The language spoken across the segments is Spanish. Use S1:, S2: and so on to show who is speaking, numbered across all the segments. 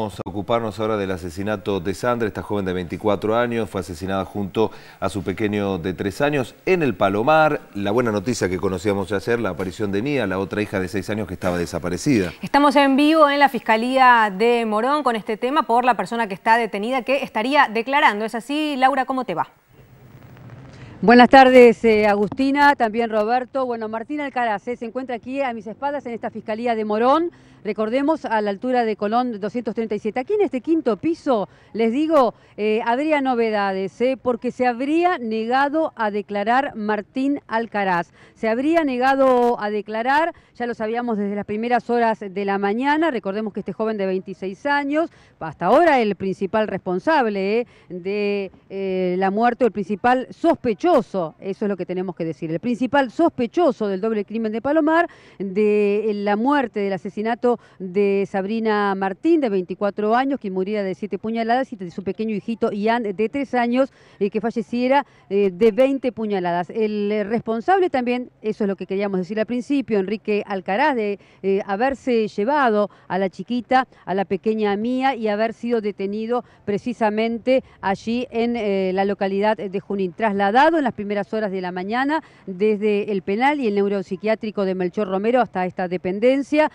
S1: Vamos a ocuparnos ahora del asesinato de Sandra, esta joven de 24 años, fue asesinada junto a su pequeño de 3 años en el Palomar. La buena noticia que conocíamos ayer, la aparición de Nia, la otra hija de 6 años que estaba desaparecida.
S2: Estamos en vivo en la Fiscalía de Morón con este tema por la persona que está detenida que estaría declarando. ¿Es así, Laura? ¿Cómo te va?
S1: Buenas tardes, eh, Agustina, también Roberto. Bueno, Martín Alcaraz eh, se encuentra aquí a mis espaldas en esta Fiscalía de Morón recordemos, a la altura de Colón 237. Aquí en este quinto piso, les digo, eh, habría novedades, ¿eh? porque se habría negado a declarar Martín Alcaraz. Se habría negado a declarar, ya lo sabíamos desde las primeras horas de la mañana, recordemos que este joven de 26 años, hasta ahora el principal responsable ¿eh? de la muerte, el principal sospechoso, eso es lo que tenemos que decir, el principal sospechoso del doble crimen de Palomar, de la muerte, del asesinato de Sabrina Martín, de 24 años, que muriera de siete puñaladas, y de su pequeño hijito Ian, de tres años, eh, que falleciera eh, de 20 puñaladas. El eh, responsable también, eso es lo que queríamos decir al principio, Enrique Alcaraz, de haberse llevado a la chiquita, a la pequeña mía, y haber sido detenido precisamente allí en la localidad de Junín, trasladado en las primeras horas de la mañana desde el penal y el neuropsiquiátrico de Melchor Romero hasta esta dependencia.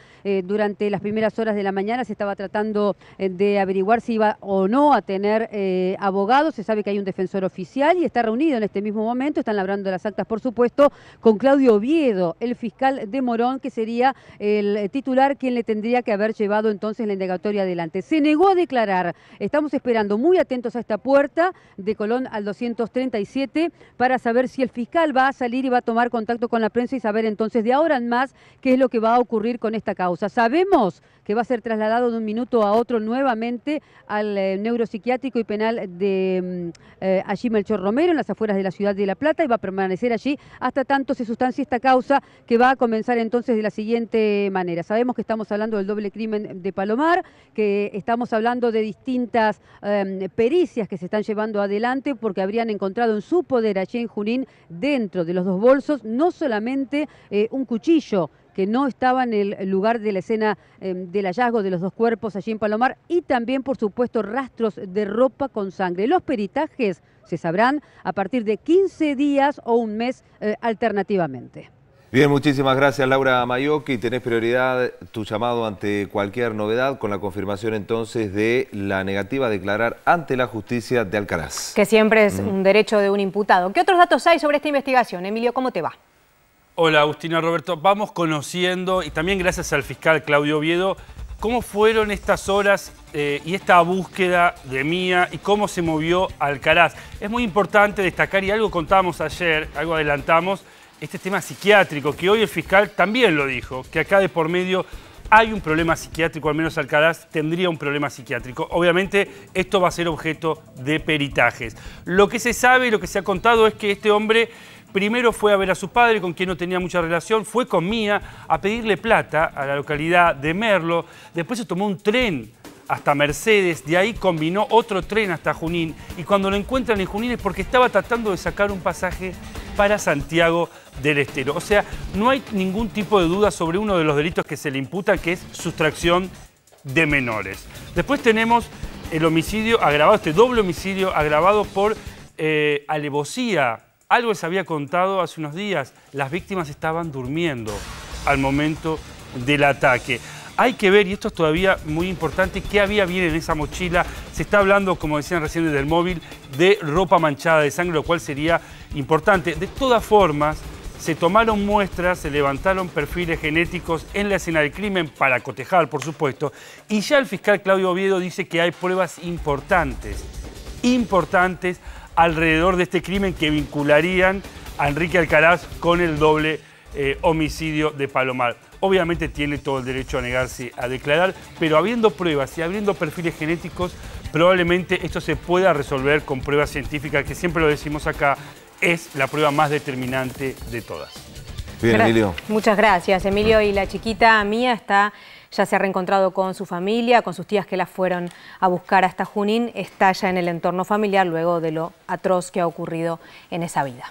S1: durante durante las primeras horas de la mañana se estaba tratando eh, de averiguar si iba o no a tener eh, abogados Se sabe que hay un defensor oficial y está reunido en este mismo momento. Están labrando las actas, por supuesto, con Claudio Oviedo, el fiscal de Morón, que sería el eh, titular quien le tendría que haber llevado entonces la indagatoria adelante. Se negó a declarar. Estamos esperando muy atentos a esta puerta de Colón al 237 para saber si el fiscal va a salir y va a tomar contacto con la prensa y saber entonces de ahora en más qué es lo que va a ocurrir con esta causa sabemos que va a ser trasladado de un minuto a otro nuevamente al eh, neuropsiquiátrico y penal de mm, eh, allí Melchor Romero, en las afueras de la ciudad de La Plata, y va a permanecer allí hasta tanto se sustancie esta causa que va a comenzar entonces de la siguiente manera. Sabemos que estamos hablando del doble crimen de Palomar, que estamos hablando de distintas em, pericias que se están llevando adelante porque habrían encontrado en su poder allí en Junín, dentro de los dos bolsos, no solamente eh, un cuchillo, que no estaba en el lugar de la escena em, del hallazgo de los dos cuerpos allí en Palomar y también, por supuesto, rastros de ropa con sangre. Los peritajes se sabrán a partir de 15 días o un mes eh, alternativamente. Bien, muchísimas gracias Laura Mayoki. Tenés prioridad tu llamado ante cualquier novedad con la confirmación entonces de la negativa a declarar ante la justicia de Alcaraz. Que siempre es un
S2: derecho de un imputado. ¿Qué otros datos hay sobre esta investigación? Emilio, ¿cómo te va?
S3: Hola Agustina Roberto, vamos conociendo y también gracias al fiscal Claudio Oviedo, ¿cómo fueron estas horas eh, y esta búsqueda de Mía y cómo se movió Alcaraz? Es muy importante destacar y algo contamos ayer, algo adelantamos, este tema psiquiátrico, que hoy el fiscal también lo dijo, que acá de por medio hay un problema psiquiátrico, al menos Alcaraz tendría un problema psiquiátrico. Obviamente esto va a ser objeto de peritajes. Lo que se sabe y lo que se ha contado es que este hombre Primero fue a ver a su padre, con quien no tenía mucha relación, fue con Mía a pedirle plata a la localidad de Merlo, después se tomó un tren hasta Mercedes, de ahí combinó otro tren hasta Junín y cuando lo encuentran en Junín es porque estaba tratando de sacar un pasaje para Santiago del Estero. O sea, no hay ningún tipo de duda sobre uno de los delitos que se le imputa, que es sustracción de menores. Después tenemos el homicidio agravado, este doble homicidio agravado por eh, alevosía algo les había contado hace unos días, las víctimas estaban durmiendo al momento del ataque. Hay que ver, y esto es todavía muy importante, qué había bien en esa mochila. Se está hablando, como decían recién del móvil, de ropa manchada de sangre, lo cual sería importante. De todas formas, se tomaron muestras, se levantaron perfiles genéticos en la escena del crimen para cotejar, por supuesto, y ya el fiscal Claudio Oviedo dice que hay pruebas importantes, importantes alrededor de este crimen que vincularían a Enrique Alcaraz con el doble eh, homicidio de Palomar. Obviamente tiene todo el derecho a negarse a declarar, pero habiendo pruebas y habiendo perfiles genéticos, probablemente esto se pueda resolver con pruebas científicas, que siempre lo decimos acá, es la prueba más determinante de todas. Bien,
S1: Emilio.
S2: Muchas gracias, Emilio. Y la chiquita mía está ya se ha reencontrado con su familia, con sus tías que la fueron a buscar hasta Junín, está ya en el entorno familiar luego de lo atroz que ha ocurrido en esa vida.